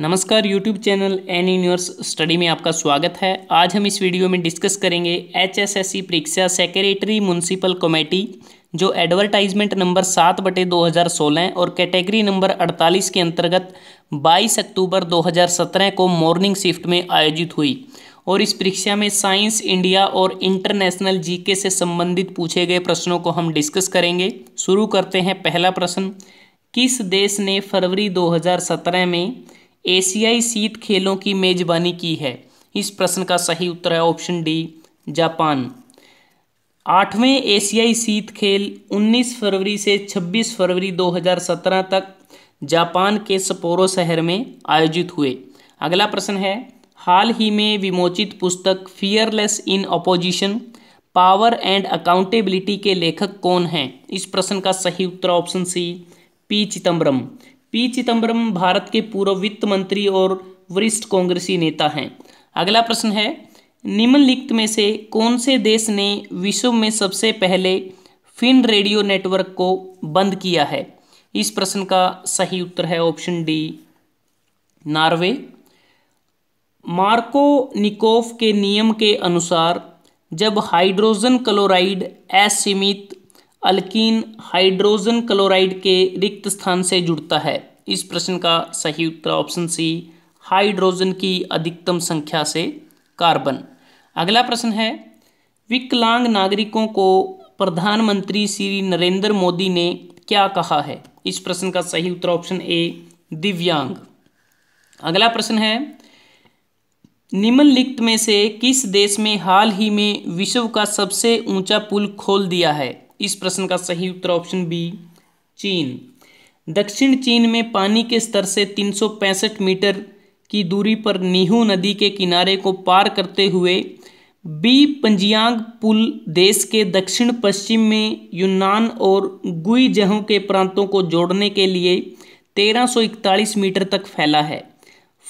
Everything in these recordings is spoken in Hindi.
नमस्कार YouTube channel N universe study में आपका स्वागत है आज हम इस वीडियो में डिस्कस करेंगे एच एस एस सी परीक्षा सेक्रेटरी म्यूनसिपल कमेटी जो एडवर्टाइजमेंट नंबर सात बटे दो हज़ार सोलह और कैटेगरी नंबर अड़तालीस के अंतर्गत बाईस अक्टूबर दो हज़ार सत्रह को मॉर्निंग शिफ्ट में आयोजित हुई और इस परीक्षा में साइंस इंडिया और इंटरनेशनल जीके से संबंधित पूछे गए प्रश्नों को हम डिस्कस करेंगे शुरू करते हैं पहला प्रश्न किस देश ने फरवरी 2017 में एशियाई शीत खेलों की मेजबानी की है इस प्रश्न का सही उत्तर है ऑप्शन डी जापान आठवें एशियाई शीत खेल 19 फरवरी से 26 फरवरी 2017 तक जापान के सपोरो शहर में आयोजित हुए अगला प्रश्न है हाल ही में विमोचित पुस्तक fearless in opposition power and accountability के लेखक कौन हैं इस प्रश्न का सही उत्तर option C P Chidambaram P Chidambaram Bharat के पूर्व वित्त मंत्री और वरिष्ठ कांग्रेसी नेता हैं अगला प्रश्न है निम्नलिखित में से कौन से देश ने विश्व में सबसे पहले फिन रेडियो नेटवर्क को बंद किया है इस प्रश्न का सही उत्तर है option D Norway Markovnikov के नियम के अनुसार जब हाइड्रोजन क्लोराइड असीमित अल्किन हाइड्रोजन क्लोराइड के रिक्त स्थान से जुड़ता है इस प्रश्न का सही उत्तर ऑप्शन सी हाइड्रोजन की अधिकतम संख्या से कार्बन अगला प्रश्न है विकलांग नागरिकों को प्रधानमंत्री श्री नरेंद्र मोदी ने क्या कहा है इस प्रश्न का सही उत्तर ऑप्शन ए दिव्यांग अगला प्रश्न है निम्नलिखित में से किस देश में हाल ही में विश्व का सबसे ऊंचा पुल खोल दिया है इस प्रश्न का सही उत्तर ऑप्शन बी चीन दक्षिण चीन में पानी के स्तर से तीन मीटर की दूरी पर नीहू नदी के किनारे को पार करते हुए बी पंजियांग पुल देश के दक्षिण पश्चिम में यूनान और गुईजहों के प्रांतों को जोड़ने के लिए 1341 मीटर तक फैला है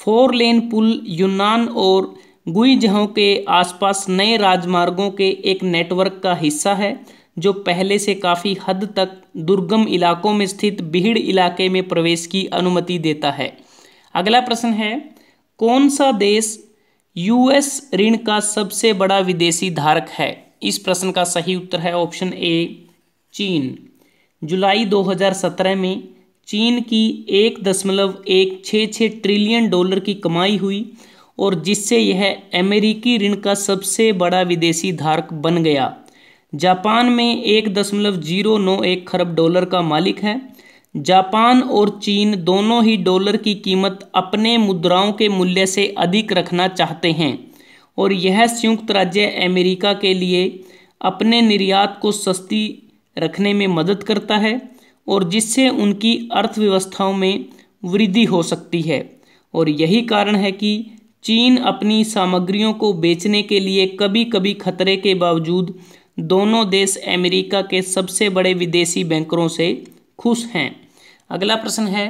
फोर लेन पुल यूनान और गुईजहों के आसपास नए राजमार्गों के एक नेटवर्क का हिस्सा है जो पहले से काफ़ी हद तक दुर्गम इलाकों में स्थित भीड़ इलाके में प्रवेश की अनुमति देता है अगला प्रश्न है कौन सा देश यूएस ऋण का सबसे बड़ा विदेशी धारक है इस प्रश्न का सही उत्तर है ऑप्शन ए चीन जुलाई 2017 में चीन की एक दशमलव एक छः छः ट्रिलियन डॉलर की कमाई हुई और जिससे यह अमेरिकी ऋण का सबसे बड़ा विदेशी धारक बन गया जापान में एक दशमलव जीरो नौ एक खरब डॉलर का मालिक है जापान और चीन दोनों ही डॉलर की कीमत अपने मुद्राओं के मूल्य से अधिक रखना चाहते हैं और यह संयुक्त राज्य अमेरिका के लिए अपने निर्यात को सस्ती रखने में मदद करता है और जिससे उनकी अर्थव्यवस्थाओं में वृद्धि हो सकती है और यही कारण है कि चीन अपनी सामग्रियों को बेचने के लिए कभी कभी खतरे के बावजूद दोनों देश अमेरिका के सबसे बड़े विदेशी बैंकरों से खुश हैं अगला प्रश्न है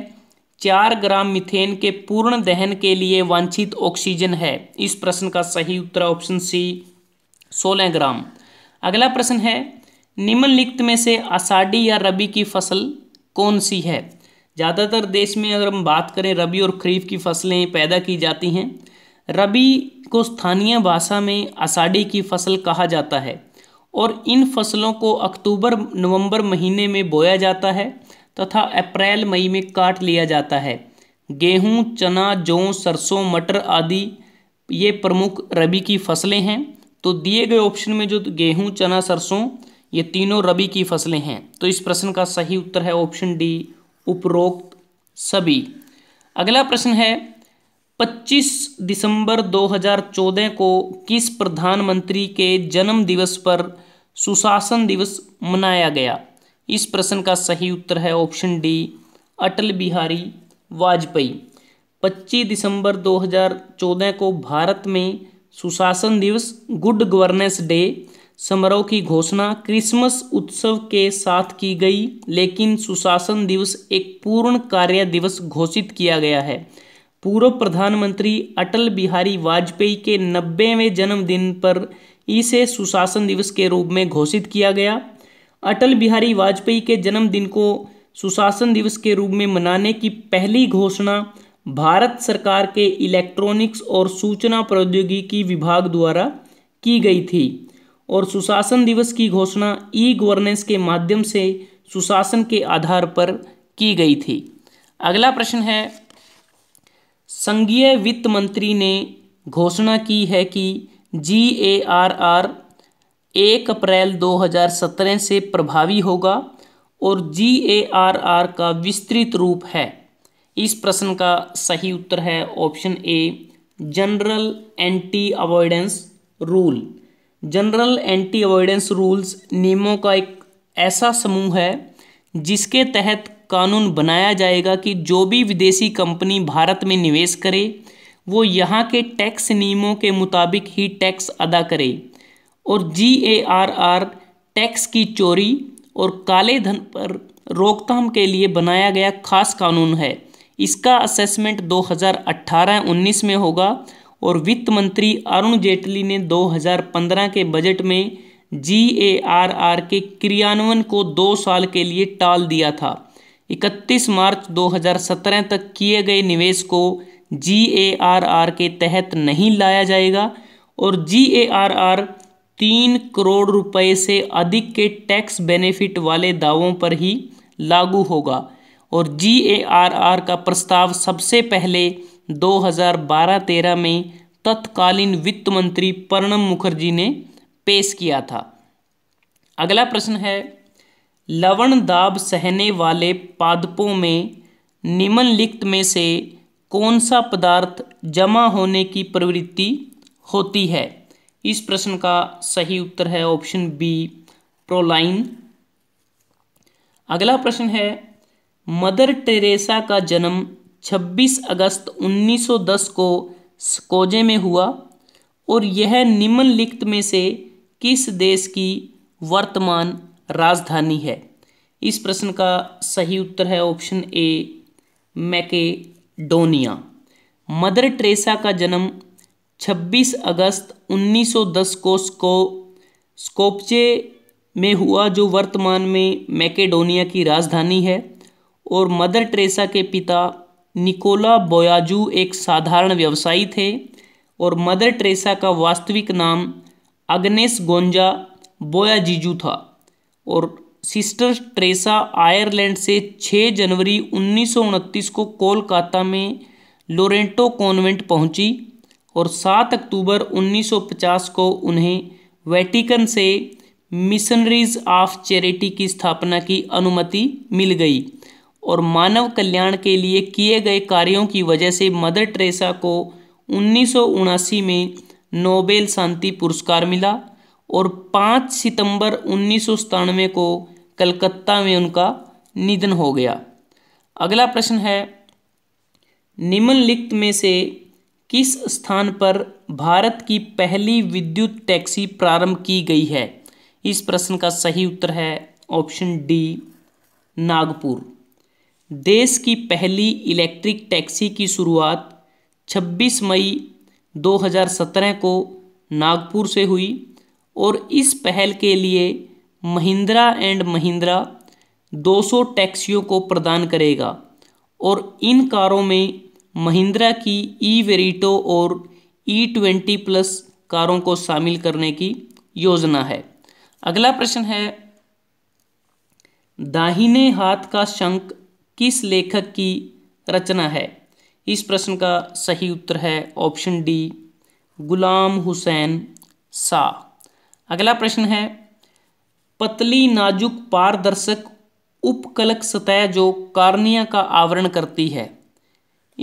चार ग्राम मिथेन के पूर्ण दहन के लिए वांछित ऑक्सीजन है इस प्रश्न का सही उत्तर ऑप्शन सी सोलह ग्राम अगला प्रश्न है निम्नलिखित में से आषाढ़ी या रबी की फसल कौन सी है ज़्यादातर देश में अगर हम बात करें रबी और खरीफ की फसलें पैदा की जाती हैं रबी को स्थानीय भाषा में आषाढ़ी की फसल कहा जाता है और इन फसलों को अक्टूबर नवंबर महीने में बोया जाता है तथा अप्रैल मई में काट लिया जाता है गेहूं चना जौ सरसों मटर आदि ये प्रमुख रबी की फसलें हैं तो दिए गए ऑप्शन में जो गेहूं चना सरसों ये तीनों रबी की फसलें हैं तो इस प्रश्न का सही उत्तर है ऑप्शन डी उपरोक्त सभी अगला प्रश्न है 25 दिसंबर 2014 को किस प्रधानमंत्री के जन्म दिवस पर सुशासन दिवस मनाया गया इस प्रश्न का सही उत्तर है ऑप्शन डी अटल बिहारी वाजपेयी 25 दिसंबर 2014 को भारत में सुशासन दिवस गुड गवर्नेंस डे समारोह की घोषणा क्रिसमस उत्सव के साथ की गई लेकिन सुशासन दिवस एक पूर्ण कार्य दिवस घोषित किया गया है पूर्व प्रधानमंत्री अटल बिहारी वाजपेयी के नब्बेवें जन्मदिन पर इसे सुशासन दिवस के रूप में घोषित किया गया अटल बिहारी वाजपेयी के जन्मदिन को सुशासन दिवस के रूप में मनाने की पहली घोषणा भारत सरकार के इलेक्ट्रॉनिक्स और सूचना प्रौद्योगिकी विभाग द्वारा की गई थी और सुशासन दिवस की घोषणा ई गवर्नेंस के माध्यम से सुशासन के आधार पर की गई थी अगला प्रश्न है संघीय वित्त मंत्री ने घोषणा की है कि जी ए आर आर एक अप्रैल 2017 से प्रभावी होगा और जी ए आर आर का विस्तृत रूप है इस प्रश्न का सही उत्तर है option A general anti avoidance rule general anti avoidance rules नियमों का एक ऐसा समूह है जिसके तहत कानून बनाया जाएगा कि जो भी विदेशी कंपनी भारत में निवेश करे वो यहाँ के टैक्स नियमों के मुताबिक ही टैक्स अदा करे और G A R R tax की चोरी और काले धन पर रोकथाम के लिए बनाया गया खास कानून है इसका असेसमेंट 2018-19 में होगा और वित्त मंत्री अरुण जेटली ने 2015 के बजट में जी ए आर आर के क्रियान्वयन को दो साल के लिए टाल दिया था 31 मार्च 2017 तक किए गए निवेश को जी ए आर आर के तहत नहीं लाया जाएगा और जी ए आर आर तीन करोड़ रुपए से अधिक के टैक्स बेनिफिट वाले दावों पर ही लागू होगा और जी ए आर आर का प्रस्ताव सबसे पहले 2012-13 में तत्कालीन वित्त मंत्री प्रणब मुखर्जी ने पेश किया था अगला प्रश्न है लवण दाब सहने वाले पादपों में निम्नलिखित में से कौन सा पदार्थ जमा होने की प्रवृत्ति होती है इस प्रश्न का सही उत्तर है ऑप्शन बी प्रोलाइन अगला प्रश्न है मदर टेरेसा का जन्म 26 अगस्त 1910 को स्कोजे में हुआ और यह निम्नलिखित में से किस देश की वर्तमान राजधानी है इस प्रश्न का सही उत्तर है ऑप्शन ए मैके डोनिया मदर ट्रेसा का जन्म 26 अगस्त 1910 को स्को स्कोपचे में हुआ जो वर्तमान में मैकेडोनिया की राजधानी है और मदर ट्रेसा के पिता निकोला बोयाजू एक साधारण व्यवसायी थे और मदर ट्रेसा का वास्तविक नाम अग्नेस गोंजा बोयाजीजू था और सिस्टर ट्रेसा आयरलैंड से 6 जनवरी उन्नीस को कोलकाता में लोरेंटो कॉन्वेंट पहुंची और 7 अक्टूबर 1950 को उन्हें वेटिकन से मिशनरीज ऑफ चैरिटी की स्थापना की अनुमति मिल गई और मानव कल्याण के लिए किए गए कार्यों की वजह से मदर ट्रेसा को उन्नीस में नोबेल शांति पुरस्कार मिला और 5 सितंबर उन्नीस को कलकत्ता में उनका निधन हो गया अगला प्रश्न है निम्नलिखित में से किस स्थान पर भारत की पहली विद्युत टैक्सी प्रारंभ की गई है इस प्रश्न का सही उत्तर है ऑप्शन डी नागपुर देश की पहली इलेक्ट्रिक टैक्सी की शुरुआत 26 मई 2017 को नागपुर से हुई और इस पहल के लिए महिंद्रा एंड महिंद्रा 200 टैक्सियों को प्रदान करेगा और इन कारों में महिंद्रा की ई वेरिटो और ई ट्वेंटी प्लस कारों को शामिल करने की योजना है अगला प्रश्न है दाहिने हाथ का शंख किस लेखक की रचना है इस प्रश्न का सही उत्तर है ऑप्शन डी गुलाम हुसैन सा अगला प्रश्न है पतली नाजुक पारदर्शक उपकलक सतह जो कार्निया का आवरण करती है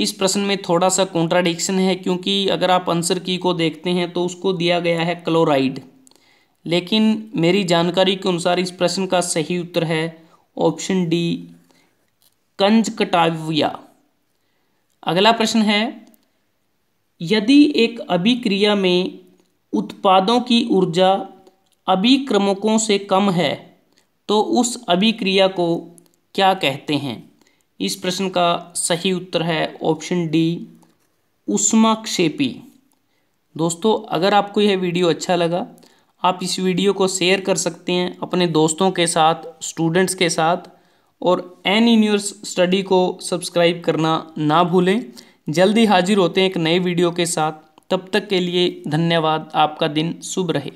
इस प्रश्न में थोड़ा सा कॉन्ट्राडिक्शन है क्योंकि अगर आप आंसर की को देखते हैं तो उसको दिया गया है क्लोराइड लेकिन मेरी जानकारी के अनुसार इस प्रश्न का सही उत्तर है ऑप्शन डी कंजकटाविया अगला प्रश्न है यदि एक अभिक्रिया में उत्पादों की ऊर्जा अभिक्रमकों से कम है तो उस अभिक्रिया को क्या कहते हैं इस प्रश्न का सही उत्तर है ऑप्शन डी उष्माक्षेपी दोस्तों अगर आपको यह वीडियो अच्छा लगा आप इस वीडियो को शेयर कर सकते हैं अपने दोस्तों के साथ स्टूडेंट्स के साथ और एन इन स्टडी को सब्सक्राइब करना ना भूलें जल्दी हाजिर होते हैं एक नए वीडियो के साथ तब तक के लिए धन्यवाद आपका दिन शुभ रहे